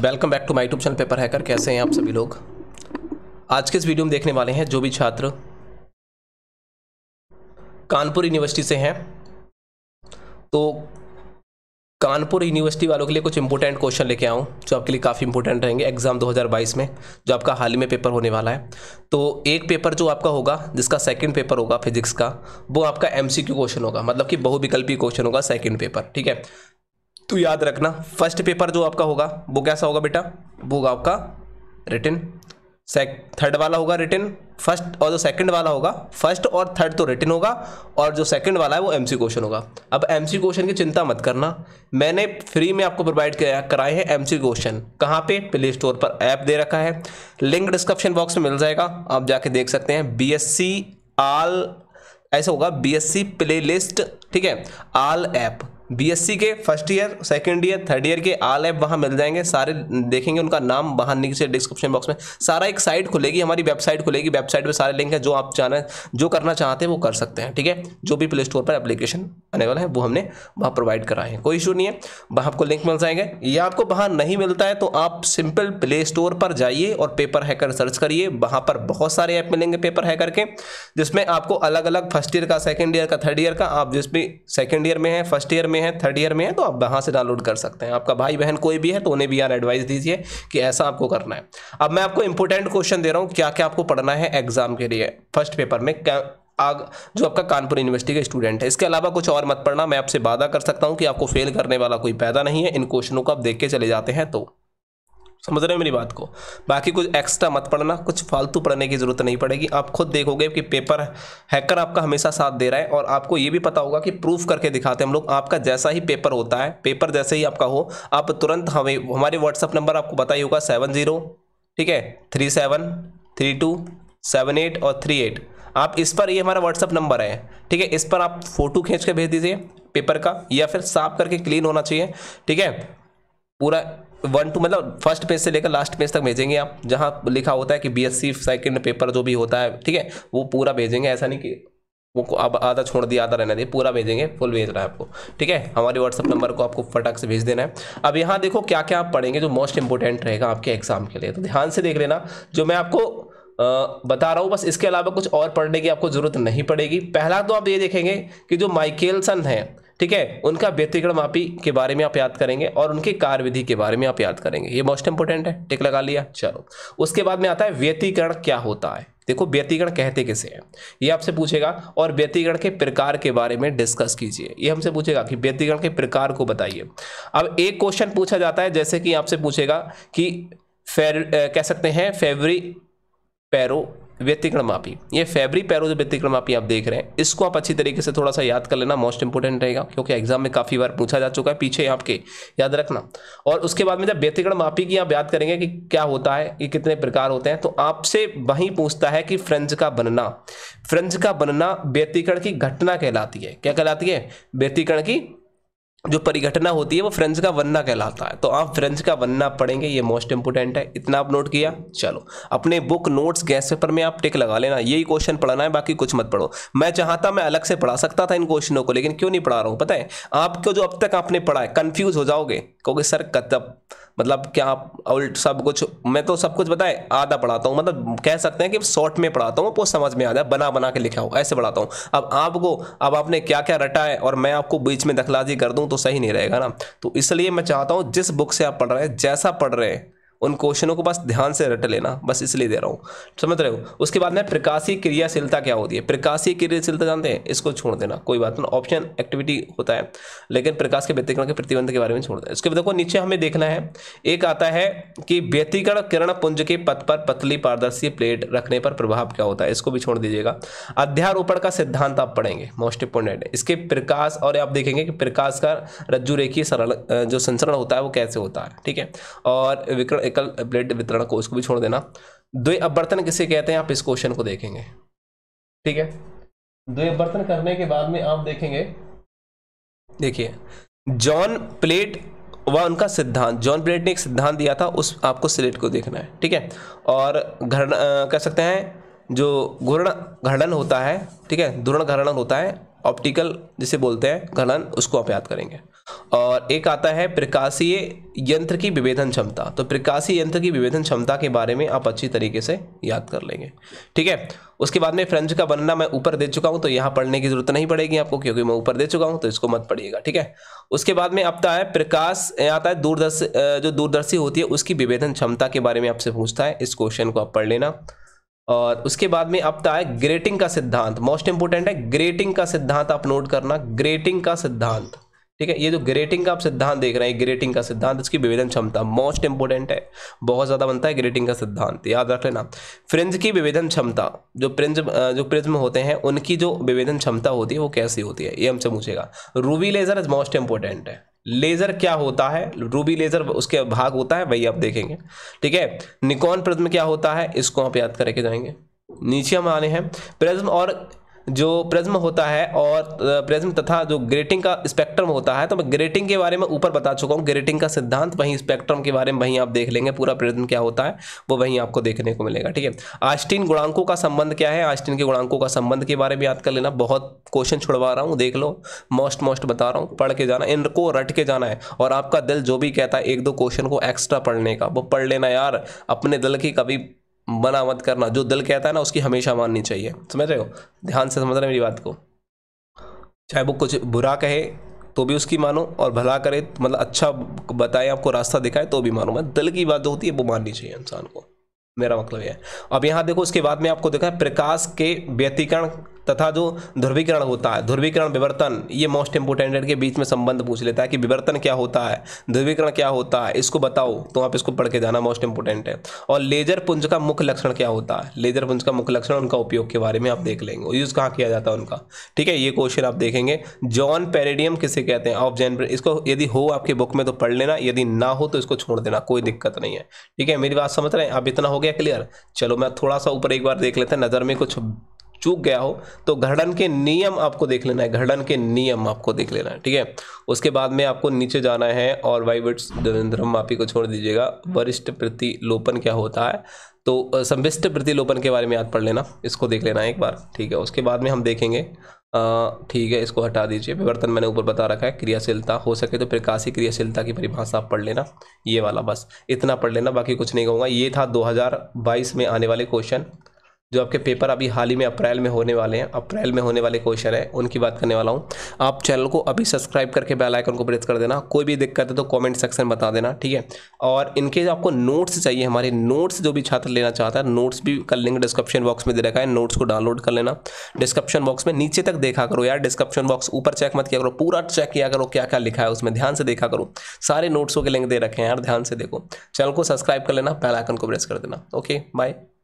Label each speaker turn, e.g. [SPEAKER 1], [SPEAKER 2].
[SPEAKER 1] welcome back to my tube channel paper hacker कैसे हैं आप सभी लोग आज के इस वीडियो में देखने वाले हैं जो भी छात्र कानपुर यूनिवर्सिटी से हैं तो कानपुर यूनिवर्सिटी वालों के लिए कुछ इंपॉर्टेंट क्वेश्चन लेके आऊँ जो आपके लिए काफ़ी इंपॉर्टेंट रहेंगे एग्जाम 2022 में जो आपका हाल ही में पेपर होने वाला है तो एक पेपर जो आपका होगा जिसका सेकंड पेपर होगा फिजिक्स का वो आपका एमसीक्यू क्वेश्चन होगा मतलब कि बहुविकल्पी क्वेश्चन होगा सेकंड पेपर ठीक है तो याद रखना फर्स्ट पेपर जो आपका होगा वो कैसा होगा बेटा वो होगा आपका रिटिन थर्ड वाला होगा रिटिन फर्स्ट और जो सेकंड वाला होगा फर्स्ट और थर्ड तो रिटिन होगा और जो सेकंड वाला है वो एमसी क्वेश्चन होगा अब एमसी क्वेश्चन की चिंता मत करना मैंने फ्री में आपको प्रोवाइड किया कराए हैं एमसी क्वेश्चन कहाँ पे प्ले स्टोर पर ऐप दे रखा है लिंक डिस्क्रिप्शन बॉक्स में मिल जाएगा आप जाके देख सकते हैं बी एस सी आल ऐसा होगा B S C play list ठीक है आल ऐप बीएससी के first year second year third year के आल ऐप वहाँ मिल जाएंगे सारे देखेंगे उनका नाम वहाँ नीचे डिस्क्रिप्शन बॉक्स में सारा एक साइट खुलेगी हमारी वेबसाइट खुलेगी वेबसाइट पे सारे लिंक है जो आप चाहना जो करना चाहते हैं वो कर सकते हैं ठीक है जो भी प्ले स्टोर पर एप्लीकेशन आने वाला है वो हमने वहाँ प्रोवाइड कराए हैं कोई इशू नहीं है वहाँ आपको लिंक मिल जाएंगे या आपको वहाँ नहीं मिलता है तो आप सिंपल प्ले स्टोर पर जाइए और पेपर हैकर सर्च करिए वहाँ पर बहुत सारे ऐप मिलेंगे पेपर हैकर के जिसमें आपको अलग अलग फर्स्ट ईयर का सेकेंड ईयर का थर्ड ईयर का आप जिस भी सेकेंड ईयर में है फर्स्ट ईयर में में है थर्ड ईयर में है तो आप वहाँ से डाउनलोड कर सकते हैं आपका भाई बहन कोई भी है तो उन्हें भी यार एडवाइस दीजिए कि ऐसा आपको करना है अब मैं आपको इंपॉर्टेंट क्वेश्चन दे रहा हूँ क्या क्या आपको पढ़ना है एग्जाम के लिए फर्स्ट पेपर में क्या आग जो आपका कानपुर यूनिवर्सिटी का स्टूडेंट है इसके अलावा कुछ और मत पढ़ना मैं आपसे वादा कर सकता हूँ कि आपको फेल करने वाला कोई पैदा नहीं है इन क्वेश्चनों को आप देख के चले जाते हैं तो समझ रहे हो मेरी बात को बाकी कुछ एक्स्ट्रा मत पढ़ना कुछ फालतू पढ़ने की ज़रूरत नहीं पड़ेगी आप खुद देखोगे कि पेपर हैकर आपका हमेशा साथ दे रहा है और आपको ये भी पता होगा कि प्रूफ करके दिखाते हैं हम लोग आपका जैसा ही पेपर होता है पेपर जैसे ही आपका हो आप तुरंत हमें हमारे व्हाट्सअप नंबर आपको बताइए होगा सेवन जीरो ठीक है three seven three two seven eight और थ्री एट आप इस पर ये हमारा व्हाट्सअप नंबर है ठीक है इस पर आप फोटो खींच के भेज दीजिए पेपर का या फिर साफ करके क्लीन होना चाहिए ठीक है पूरा वन टू मतलब फर्स्ट पेज से लेकर लास्ट पेज तक भेजेंगे आप जहाँ लिखा होता है कि B S C second paper जो भी होता है ठीक है वो पूरा भेजेंगे ऐसा नहीं कि वो अब आधा छोड़ दिया आधा रहना दिए पूरा भेजेंगे फुल भेज रहा है आपको ठीक है हमारे व्हाट्सअप नंबर को आपको फटाक से भेज देना है अब यहाँ देखो क्या क्या आप पढ़ेंगे जो मोस्ट इंपॉर्टेंट रहेगा आपके एग्जाम के लिए तो ध्यान से देख लेना जो मैं आपको बता रहा हूँ बस इसके अलावा कुछ और पढ़ने की आपको ज़रूरत नहीं पड़ेगी पहला तो आप ये देखेंगे कि जो माइकेलसन है ठीक है उनका व्यतिक्रम मापी के बारे में आप याद करेंगे और उनकी कार्यविधि के बारे में आप याद करेंगे ये मोस्ट इंपोर्टेंट है टिक लगा लिया चलो उसके बाद में आता है व्यतीकरण क्या होता है देखो व्यतीकरण कहते किसे हैं ये आपसे पूछेगा और व्यतीकरण के प्रकार के बारे में डिस्कस कीजिए ये हमसे पूछेगा कि व्यतीकरण के प्रकार को बताइए अब एक क्वेश्चन पूछा जाता है जैसे कि आपसे पूछेगा कि फेर कह सकते हैं फेवरी पैरो व्यतिक्रमापी ये फेबरी पैरोज व्यतिक्रमापी आप देख रहे हैं इसको आप अच्छी तरीके से थोड़ा सा याद कर लेना मोस्ट इंपोर्टेंट रहेगा क्योंकि एग्जाम में काफ़ी बार पूछा जा चुका है पीछे आपके याद रखना और उसके बाद में जब व्यतिक्रमापी की आप याद करेंगे कि क्या होता है कि कितने प्रकार होते हैं तो आपसे वहीं पूछता है कि फ्रंज का बनना फ्रंज का बनना व्यतिकरण की घटना कहलाती है क्या कहलाती है व्यतिकरण की जो परिघटना होती है वो फ्रेंच का वन्ना कहलाता है तो आप फ्रेंच का वन्ना पढ़ेंगे ये मोस्ट इंपोर्टेंट है इतना आप नोट किया चलो अपने बुक नोट्स गैस पेपर में आप टिक लगा लेना यही क्वेश्चन पढ़ना है बाकी कुछ मत पढ़ो मैं चाहता मैं अलग से पढ़ा सकता था इन क्वेश्चनों को लेकिन क्यों नहीं पढ़ा रहा हूँ पता है आपको जो अब तक आपने पढ़ा है कन्फ्यूज हो जाओगे क्योंकि सर कतब मतलब क्या आप सब कुछ मैं तो सब कुछ बताए आधा पढ़ाता हूँ मतलब कह सकते हैं कि शॉर्ट में पढ़ाता हूँ वो समझ में आ जाए बना बना के लिखा हो ऐसे पढ़ाता हूँ अब आपको अब आपने क्या क्या रटा है और मैं आपको बीच में दखलाजी कर दूँ तो सही नहीं रहेगा ना तो इसलिए मैं चाहता हूँ जिस बुक से आप पढ़ रहे हैं जैसा पढ़ रहे हैं उन क्वेश्चनों को बस ध्यान से रट लेना बस इसलिए दे रहा हूँ समझ रहे हो उसके बाद में प्रकाशी क्रियाशीलता क्या होती है प्रकाशी क्रियाशीलता जानते हैं इसको छोड़ देना कोई बात नहीं ऑप्शन एक्टिविटी होता है लेकिन प्रकाश के व्यतिकरण के प्रतिबंध के बारे में छोड़ देना इसके देखो नीचे हमें देखना है एक आता है कि व्यतिकरण किरण पुंज के पथ पर पतली पारदर्शी प्लेट रखने पर प्रभाव क्या होता है इसको भी छोड़ दीजिएगा अध्यारोपण का सिद्धांत आप पढ़ेंगे मोस्ट इंपोर्टेंट इसके प्रकाश और आप देखेंगे कि प्रकाश का रज्जु रेखीय सरल जो संचरण होता है वो कैसे होता है ठीक है और विकरण एकल ब्लेड वितरण को इसको भी छोड़ देना द्वे अपवर्तन किसे कहते हैं आप इस क्वेश्चन को देखेंगे ठीक है द्वे अपवर्तन करने के बाद में आप देखेंगे देखिए जॉन प्लेट व उनका सिद्धांत जॉन प्लेट ने एक सिद्धांत दिया था उस आपको सिलेट को देखना है ठीक है और घरण कह सकते हैं जो घूर्ण घर्णन होता है ठीक है दूर्ण घर्णन होता है ऑप्टिकल जिसे बोलते हैं घर्णन उसको आप याद करेंगे और एक आता है प्रकाशीय यंत्र की विभेदन क्षमता तो प्रकाशीय यंत्र की विभेदन क्षमता के बारे में आप अच्छी तरीके से याद कर लेंगे ठीक है उसके बाद में फ्रेंच का बनना मैं ऊपर दे चुका हूं तो यहां पढ़ने की जरूरत नहीं पड़ेगी आपको क्योंकि मैं ऊपर दे चुका हूं तो इसको मत पढ़िएगा ठीक है उसके बाद में आता है प्रकाश आता है दूरदर्श जो दूरदर्शी होती है उसकी विभेदन क्षमता के बारे में आपसे पूछता है इस क्वेश्चन को आप पढ़ लेना और उसके बाद में आपता है ग्रेटिंग का सिद्धांत मोस्ट इंपोर्टेंट है ग्रेटिंग का सिद्धांत आप नोट करना ग्रेटिंग का सिद्धांत ठीक है ये जो ग्रेटिंग का आप सिद्धांत देख रहे हैं ग्रेटिंग का सिद्धांत इसकी विभेदन क्षमता मोस्ट इंपोर्टेंट है बहुत ज़्यादा बनता है ग्रेटिंग का सिद्धांत याद रख लेना फ्रिंज की विभेदन क्षमता जो प्रिंज जो प्रिज्म होते हैं उनकी जो विभेदन क्षमता होती है वो कैसी होती है ये हमसे पूछेगा ruby laser is most important है लेजर क्या होता है रूबी लेजर उसके भाग होता है वही आप देखेंगे ठीक है निकॉन प्रिज्म क्या होता है इसको आप याद करके जाएंगे नीचे हम आने हैं प्रिज्म और जो प्रिज्म होता है और प्रिज्म तथा जो ग्रेटिंग का स्पेक्ट्रम होता है तो मैं ग्रेटिंग के बारे में ऊपर बता चुका हूँ ग्रेटिंग का सिद्धांत वहीं स्पेक्ट्रम के बारे में वहीं आप देख लेंगे पूरा प्रिज्म क्या होता है वो वहीं आपको देखने को मिलेगा ठीक है आस्टिन गुणांकों का संबंध क्या है आस्टिन के गुणांकों का संबंध के बारे में याद कर लेना बहुत क्वेश्चन छुड़वा रहा हूँ देख लो मोस्ट मोस्ट बता रहा हूँ पढ़ के जाना इनको रट के जाना है और आपका दिल जो भी कहता है एक दो क्वेश्चन को एक्स्ट्रा पढ़ने का वो पढ़ लेना यार अपने दिल की कभी मना मत करना जो दिल कहता है ना उसकी हमेशा माननी चाहिए समझ रहे हो ध्यान से समझ रहे मेरी बात को चाहे वो कुछ बुरा कहे तो भी उसकी मानो और भला करे मतलब अच्छा बताए आपको रास्ता दिखाए तो भी मानो मैं मतलब दिल की बात जो होती है वो माननी चाहिए इंसान को मेरा मतलब यह है अब यहाँ देखो उसके बाद में आपको देखा है प्रकाश के व्यतीकरण तथा जो ध्रुवीकरण होता है ध्रुवीकरण विवर्तन ये मोस्ट इंपोर्टेंट के बीच में संबंध पूछ लेता है कि विवर्तन क्या होता है ध्रुवीकरण क्या होता है इसको बताओ तो आप इसको पढ़ के जाना मोस्ट इंपोर्टेंट है और लेजर पुंज का मुख्य लक्षण क्या होता है लेजर पुंज का मुख्य लक्षण उनका उपयोग के बारे में आप देख लेंगे यूज़ कहाँ किया जाता है उनका ठीक है ये क्वेश्चन आप देखेंगे जॉन पेरेडियम किसे कहते हैं ऑफ जैन इसको यदि हो आपके बुक में तो पढ़ लेना यदि ना हो तो इसको छोड़ देना कोई दिक्कत नहीं है ठीक है मेरी बात समझ रहे हैं आप इतना हो गया क्लियर चलो मैं थोड़ा सा ऊपर एक बार देख लेते हैं नज़र में कुछ चूक गया हो तो घड़न के नियम आपको देख लेना है घड़न के नियम आपको देख लेना है ठीक है उसके बाद में आपको नीचे जाना है और वाइवट्स धर्म मापी को छोड़ दीजिएगा वरिष्ठ प्रतिलोपन क्या होता है तो संविष्ट प्रतिलोपन के बारे में याद पढ़ लेना इसको देख लेना है एक बार ठीक है उसके बाद में हम देखेंगे ठीक है इसको हटा दीजिए विवर्तन मैंने ऊपर बता रखा है क्रियाशीलता हो सके तो प्रकाशी क्रियाशीलता की परिभाषा पढ़ लेना ये वाला बस इतना पढ़ लेना बाकी कुछ नहीं कहूँगा ये था 2022 में आने वाले क्वेश्चन जो आपके पेपर अभी हाल ही में अप्रैल में होने वाले हैं अप्रैल में होने वाले क्वेश्चन है उनकी बात करने वाला हूँ आप चैनल को अभी सब्सक्राइब करके बेल आइकन को प्रेस कर देना कोई भी दिक्कत है तो कमेंट सेक्शन में बता देना ठीक है और इनके आपको नोट्स चाहिए हमारे नोट्स जो भी छात्र लेना चाहता है नोट्स भी कर लेंगे डिस्क्रिप्शन बॉक्स में दे रखा है नोट्स को डाउनलोड कर लेना डिस्क्रिप्शन बॉक्स में नीचे तक देखा करो यार डिस्क्रिप्शन बॉक्स ऊपर चेक मत किया करो पूरा चेक किया करो क्या क्या लिखा है उसमें ध्यान से देखा करो सारे नोट्सों के लिंक दे रखे हैं यार ध्यान से देखो चैनल को सब्सक्राइब कर लेना बेल आइकन को प्रेस कर देना ओके बाय